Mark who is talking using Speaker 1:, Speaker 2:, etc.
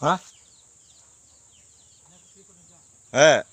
Speaker 1: 啊！哎。